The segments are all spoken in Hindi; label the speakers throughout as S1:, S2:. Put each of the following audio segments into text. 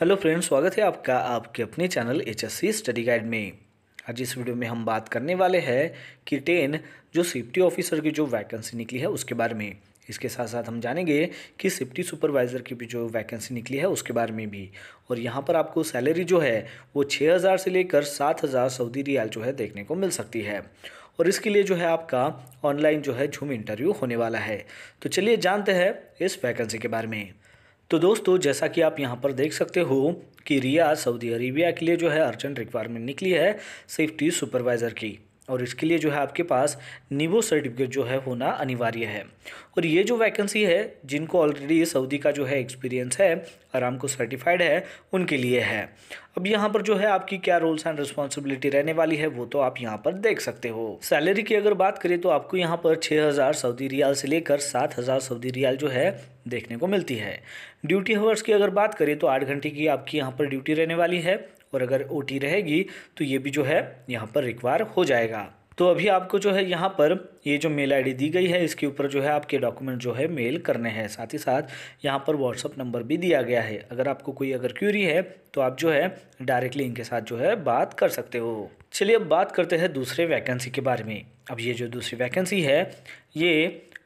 S1: हेलो फ्रेंड्स स्वागत है आपका आपके अपने channel H S C study guide में आज इस वीडियो में हम बात करने वाले हैं कि टेन जो सेफ्टी ऑफिसर की जो वैकेंसी निकली है उसके बारे में इसके साथ साथ हम जानेंगे कि सेफ्टी सुपरवाइज़र की भी जो वैकेंसी निकली है उसके बारे में भी और यहाँ पर आपको सैलरी जो है वो छः हज़ार से लेकर सात हज़ार सऊदी रियाल जो है देखने को मिल सकती है और इसके लिए जो है आपका ऑनलाइन जो है झूम इंटरव्यू होने वाला है तो चलिए जानते हैं इस वैकेंसी के बारे में तो दोस्तों जैसा कि आप यहाँ पर देख सकते हो कि रिया सऊदी अरेबिया के लिए जो है अर्जेंट रिक्वायरमेंट निकली है सेफ्टी सुपरवाइज़र की और इसके लिए जो है आपके पास निवो सर्टिफिकेट जो है होना अनिवार्य है और ये जो वैकेंसी है जिनको ऑलरेडी सऊदी का जो है एक्सपीरियंस है आराम को सर्टिफाइड है उनके लिए है अब यहाँ पर जो है आपकी क्या रोल्स एंड रिस्पॉन्सिबिलिटी रहने वाली है वो तो आप यहाँ पर देख सकते हो सैलरी की अगर बात करें तो आपको यहाँ पर छः हज़ार सऊदी रियाल से लेकर सात हज़ार सऊदी रियाल जो है देखने को मिलती है ड्यूटी हावर्स की अगर बात करें तो आठ घंटे की आपकी यहाँ पर ड्यूटी रहने वाली है और अगर ओ रहेगी तो ये भी जो है यहाँ पर रिक्वायर हो जाएगा तो अभी आपको जो है यहाँ पर ये जो मेल आईडी दी गई है इसके ऊपर जो है आपके डॉक्यूमेंट जो है मेल करने हैं साथ ही साथ यहाँ पर व्हाट्सअप नंबर भी दिया गया है अगर आपको कोई अगर क्यूरी है तो आप जो है डायरेक्टली इनके साथ जो है बात कर सकते हो चलिए अब बात करते हैं दूसरे वैकेंसी के बारे में अब ये जो दूसरी वैकेंसी है ये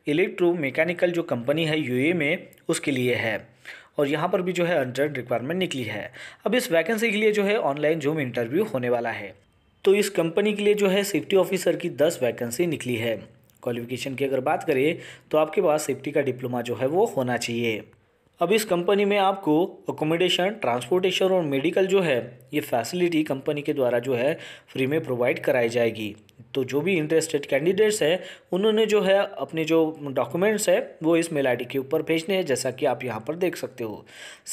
S1: इलेक्ट्रो मैकेनिकल जो कंपनी है यूए में उसके लिए है और यहाँ पर भी जो है अंडर रिक्वायरमेंट निकली है अब इस वैकेंसी के लिए जो है ऑनलाइन जूम इंटरव्यू होने वाला है तो इस कंपनी के लिए जो है सेफ्टी ऑफिसर की दस वैकेंसी निकली है क्वालिफिकेशन की अगर बात करें तो आपके पास सेफ्टी का डिप्लोमा जो है वो होना चाहिए अब इस कंपनी में आपको अकोमोडेशन ट्रांसपोर्टेशन और मेडिकल जो है ये फैसिलिटी कंपनी के द्वारा जो है फ्री में प्रोवाइड कराई जाएगी तो जो भी इंटरेस्टेड कैंडिडेट्स हैं उन्होंने जो है अपने जो डॉक्यूमेंट्स है वो इस मेल आई के ऊपर भेजने हैं जैसा कि आप यहाँ पर देख सकते हो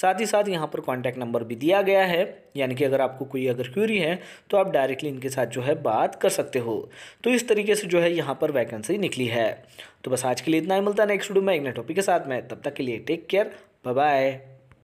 S1: साथ ही साथ यहाँ पर कॉन्टैक्ट नंबर भी दिया गया है यानी कि अगर आपको कोई अगर क्यूरी है तो आप डायरेक्टली इनके साथ जो है बात कर सकते हो तो इस तरीके से जो है यहाँ पर वैकेंसी निकली है तो बस आज के लिए इतना ही मिलता है नेक्स्ट वीडियो में एक नए टॉपिक के साथ में तब तक के लिए टेक केयर बाय